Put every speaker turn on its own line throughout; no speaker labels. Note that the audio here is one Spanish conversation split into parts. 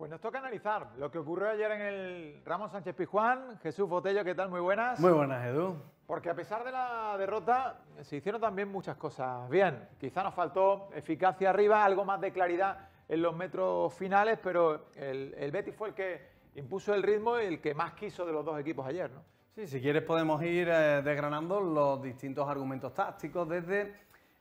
Pues nos toca analizar lo que ocurrió ayer en el Ramos Sánchez pijuán Jesús Botello, ¿qué tal? Muy buenas. Muy buenas, Edu. Porque a pesar de la derrota, se hicieron también muchas cosas bien. Quizá nos faltó eficacia arriba, algo más de claridad en los metros finales, pero el, el Betis fue el que impuso el ritmo y el que más quiso de los dos equipos ayer, ¿no? Sí, si quieres podemos ir eh, desgranando los distintos argumentos tácticos desde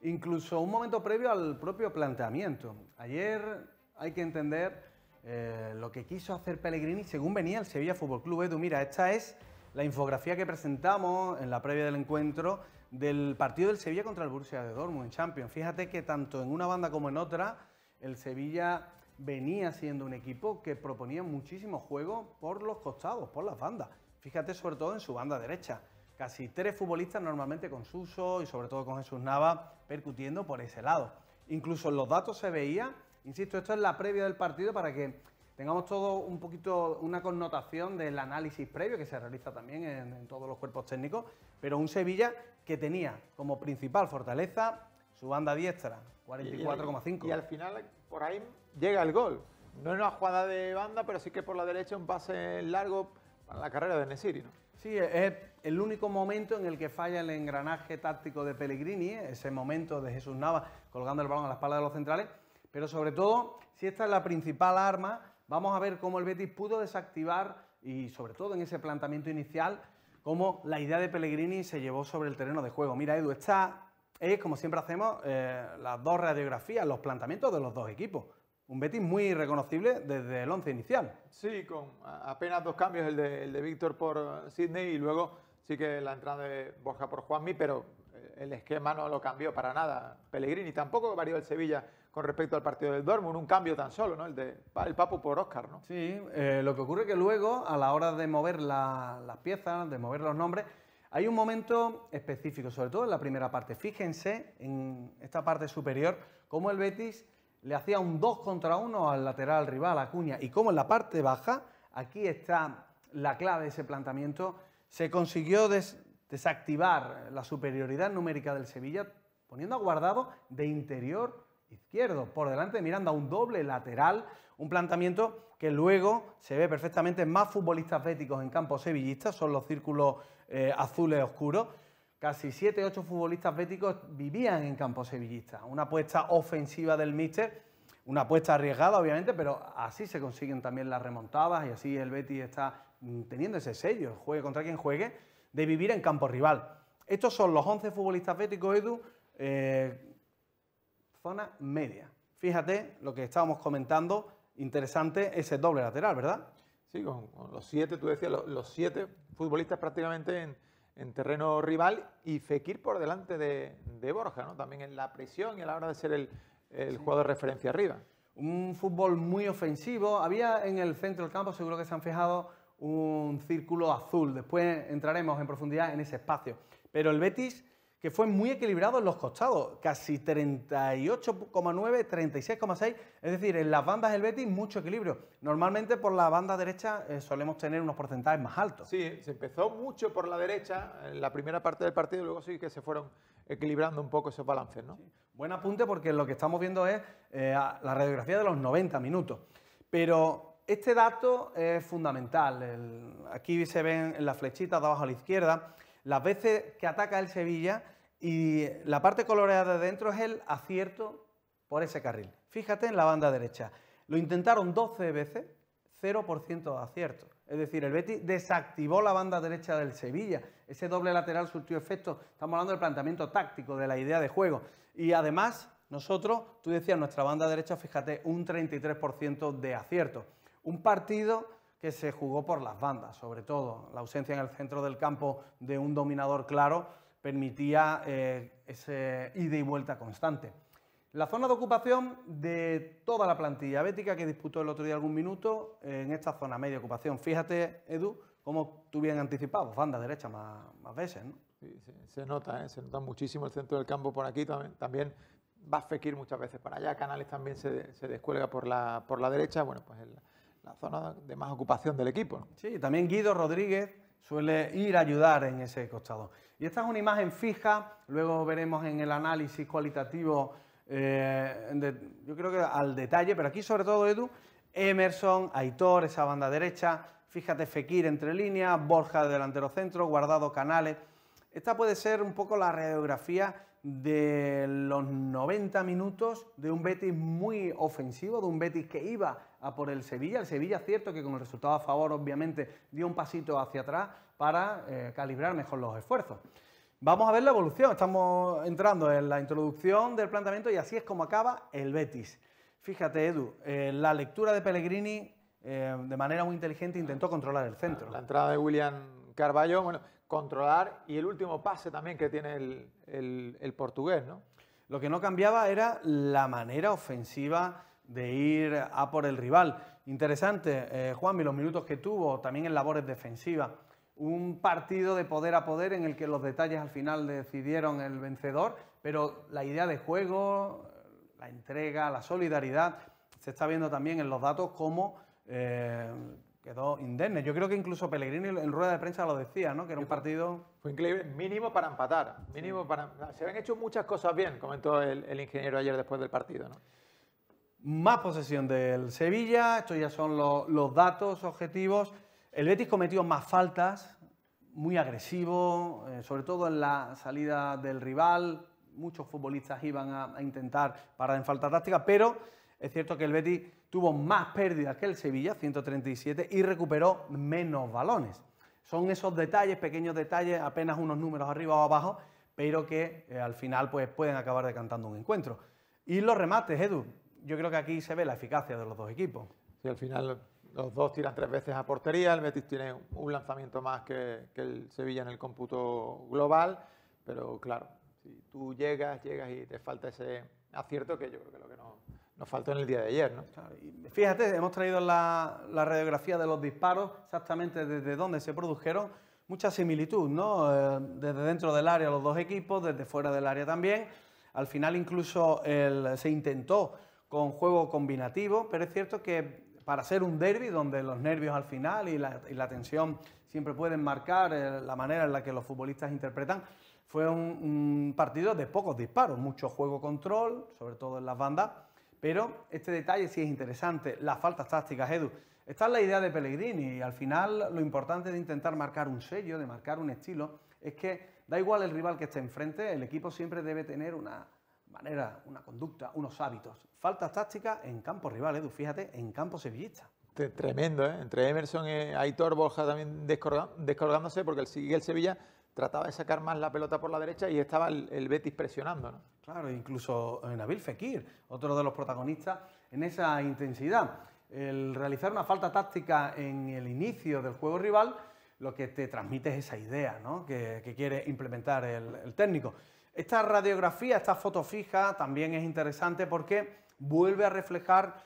incluso un momento previo al propio planteamiento. Ayer hay que entender eh, lo que quiso hacer Pellegrini según venía el Sevilla Fútbol Club. Edu, mira, esta es la infografía que presentamos en la previa del encuentro del partido del Sevilla contra el Borussia de Dortmund en Champions. Fíjate que tanto en una banda como en otra el Sevilla venía siendo un equipo que proponía muchísimo juego por los costados, por las bandas. Fíjate sobre todo en su banda derecha. Casi tres futbolistas normalmente con Suso y sobre todo con Jesús Nava percutiendo por ese lado. Incluso en los datos se veía Insisto, esto es la previa del partido para que tengamos todo un poquito una connotación del análisis previo que se realiza también en, todos los cuerpos técnicos, pero un Sevilla que tenía como principal
fortaleza su banda diestra, 44,5. Y, al final por ahí llega el gol. No es una jugada de banda, pero sí que por la derecha un pase largo para la carrera de Nesiri,
¿no? Sí, es el único momento en el que falla el engranaje táctico de Pellegrini, ese momento de Jesús Nava colgando el balón a la espalda de los centrales, pero sobre todo, si esta es la principal arma, vamos a ver cómo el Betis pudo desactivar y sobre todo en ese planteamiento inicial, cómo la idea de Pellegrini se llevó sobre el terreno de juego. Mira, Edu, esta es, como siempre hacemos, eh, las dos radiografías, los planteamientos de los dos equipos. Un Betis muy reconocible desde el once inicial.
Sí, con apenas dos cambios, el de, el de Víctor por Sidney y luego sí que la entrada de Borja por Juanmi, pero el esquema no lo cambió para nada Pellegrini, tampoco varió el Sevilla con respecto al partido del Dortmund, un cambio tan solo, ¿no? El de el Papu por Oscar, ¿no? Sí,
eh, lo que ocurre que luego, a la hora de mover las piezas, de mover los nombres, hay un momento específico, sobre todo en la primera parte. Fíjense en esta parte superior cómo el Betis le hacía un 2 contra 1 al lateral rival, a Acuña, y cómo en la parte baja, aquí está la clave de ese planteamiento, se consiguió des desactivar la superioridad numérica del Sevilla poniendo a guardado de interior izquierdo, por delante mirando a un doble lateral, un planteamiento que luego se ve perfectamente más futbolistas béticos en campo sevillista, son los círculos eh, azules oscuros. Casi 7, 8 futbolistas béticos vivían en campo sevillista. Una apuesta ofensiva del míster, una apuesta arriesgada, obviamente, pero así se consiguen también las remontadas y así el Betis está mm, teniendo ese sello, juegue contra quien juegue, de vivir en campo rival. Estos son los 11 futbolistas béticos, Edu, eh, zona media. Fíjate lo que estábamos comentando,
interesante ese doble lateral, ¿verdad? Sí, con, los siete, tú decías, los, siete futbolistas prácticamente en, terreno rival y Fekir por delante de, Borja, ¿no? También en la presión y a la hora de ser el, jugador de referencia arriba. Un fútbol muy
ofensivo. Había en el centro del campo, seguro que se han fijado, un círculo azul. Después entraremos en profundidad en ese espacio. Pero el Betis, que fue muy equilibrado en los costados, casi 38,9, 36,6, es decir, en las bandas del Betis
mucho equilibrio. Normalmente por la banda derecha eh, solemos tener unos porcentajes más altos. Sí, se empezó mucho por la derecha en la primera parte del partido, luego sí que se fueron equilibrando un poco esos balances. Buen apunte porque lo que
estamos viendo es eh, la radiografía de los 90 minutos. Pero este dato es fundamental. aquí se ven en la flechita de abajo a la izquierda las veces que ataca el Sevilla y la parte coloreada de dentro es el acierto por ese carril. Fíjate en la banda derecha. Lo intentaron 12 veces, 0% de acierto. Es decir, el Betis desactivó la banda derecha del Sevilla. Ese doble lateral surtió efecto. Estamos hablando del planteamiento táctico, de la idea de juego. Y además, nosotros, tú decías, nuestra banda derecha, fíjate, un 33% de acierto. Un partido que se jugó por las bandas, sobre todo. La ausencia en el centro del campo de un dominador claro permitía eh, ese ida y vuelta constante. La zona de ocupación de toda la plantilla bética que disputó el otro día algún minuto en esta zona media ocupación. Fíjate, Edu, cómo bien
anticipado, banda derecha más, más veces, Sí, se nota, ¿eh? se nota muchísimo el centro del campo por aquí, también, también va Fekir muchas veces para allá, Canales también se, descuelga por la, por la derecha, bueno, pues la zona de más
ocupación del equipo. Sí, también Guido Rodríguez suele ir a ayudar en ese costado. Y esta es una imagen fija, luego veremos en el análisis cualitativo, eh, yo creo que al detalle, pero aquí sobre todo, Edu, Emerson, Aitor, esa banda derecha, fíjate Fekir entre líneas, Borja de delantero centro, Guardado Canales. Esta puede ser un poco la radiografía de los 90 minutos de un Betis muy ofensivo, de un Betis que iba a por el Sevilla. El Sevilla, cierto que con el resultado a favor, obviamente, dio un pasito hacia atrás para eh, calibrar mejor los esfuerzos. Vamos a ver la evolución. Estamos entrando en la introducción del planteamiento y así es como acaba el Betis. Fíjate, Edu, eh, la lectura
de Pellegrini eh, de manera muy inteligente intentó controlar el centro. La entrada de William Carballo, bueno, controlar y el último pase también que tiene el, portugués, ¿no?
Lo que no cambiaba era la manera ofensiva de ir a por el rival. Interesante, eh, Juan, y los minutos que tuvo también en labores defensivas. Un partido de poder a poder en el que los detalles al final decidieron el vencedor, pero la idea de juego, la entrega, la solidaridad, se está viendo también en los datos como... Eh, quedó indemne. Yo creo que incluso Pellegrini en rueda de prensa lo
decía, ¿no? Que era un partido... Fue mínimo para empatar, mínimo para... Se habían hecho muchas cosas bien, comentó el, ingeniero ayer después del partido,
Más posesión del Sevilla, estos ya son los datos objetivos. El Betis cometió más faltas, muy agresivo, eh, sobre todo en la salida del rival. Muchos futbolistas iban a intentar parar en falta táctica, pero es cierto que el Betis tuvo más pérdidas que el Sevilla, 137, y recuperó menos balones. Son esos detalles, pequeños detalles, apenas unos números arriba o abajo, pero que eh, al final pues, pueden
acabar decantando un encuentro. Y los remates, Edu. Yo creo que aquí se ve la eficacia de los dos equipos. si al final los dos tiran tres veces a portería, el Betis tiene un lanzamiento más que, el Sevilla en el cómputo global, pero claro, si tú llegas, llegas y te falta ese acierto que yo creo que es lo que no. Nos
faltó en el día de ayer, ¿no? fíjate, hemos traído la, radiografía de los disparos, exactamente desde dónde se produjeron, mucha similitud, ¿no? Eh, desde dentro del área los dos equipos, desde fuera del área también. Al final incluso se intentó con juego combinativo, pero es cierto que para ser un derby donde los nervios al final y la, tensión siempre pueden marcar eh, la manera en la que los futbolistas interpretan, fue un partido de pocos disparos, mucho juego control, sobre todo en las bandas pero este detalle sí es interesante, las faltas tácticas, Edu. Esta es la idea de Pellegrini y al final lo importante de intentar marcar un sello, de marcar un estilo, es que da igual el rival que esté enfrente, el equipo siempre debe tener una manera, una conducta, unos hábitos. Faltas tácticas en campo rival, Edu, fíjate, en
campo sevillista. Este tremendo, ¿eh? entre Emerson y Aitor Borja también descolgándose porque el Sevilla trataba de sacar más la pelota por la derecha y estaba el, Betis presionando. ¿no?
Claro, incluso Nabil Fekir, otro de los protagonistas en esa intensidad. El realizar una falta táctica en el inicio del juego rival lo que te transmite es esa idea ¿no? que, quiere implementar el, técnico. Esta radiografía, esta foto fija también es interesante porque vuelve a reflejar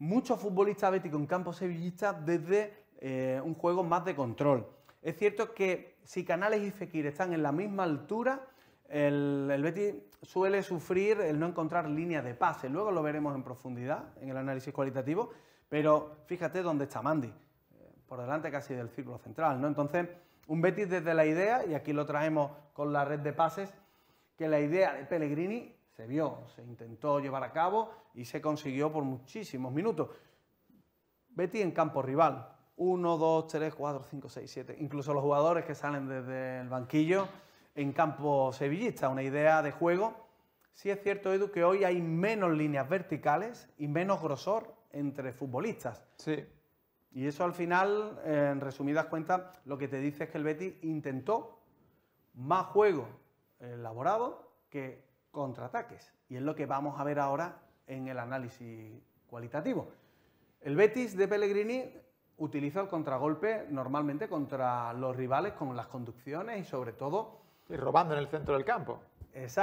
mucho futbolista béticos en campo sevillista desde eh, un juego más de control. Es cierto que si Canales y Fekir están en la misma altura, el, Betty suele sufrir el no encontrar líneas de pase, luego lo veremos en profundidad en el análisis cualitativo, pero fíjate dónde está Mandy, eh, por delante casi del círculo central, ¿no? Entonces, un Betis desde la idea, y aquí lo traemos con la red de pases, que la idea de Pellegrini se vio, se intentó llevar a cabo y se consiguió por muchísimos minutos. Betis en campo rival, 1, 2, 3, 4, 5, 6, 7, incluso los jugadores que salen desde el banquillo en campo sevillista, una idea de juego. Sí es cierto, Edu, que hoy hay menos líneas verticales y menos grosor entre futbolistas. Sí. Y eso al final, en resumidas cuentas, lo que te dice es que el Betis intentó más juego elaborado que contraataques. Y es lo que vamos a ver ahora en el análisis cualitativo. El Betis de Pellegrini utiliza el contragolpe normalmente contra los rivales con las conducciones y sobre todo y robando en el centro del campo. Exacto.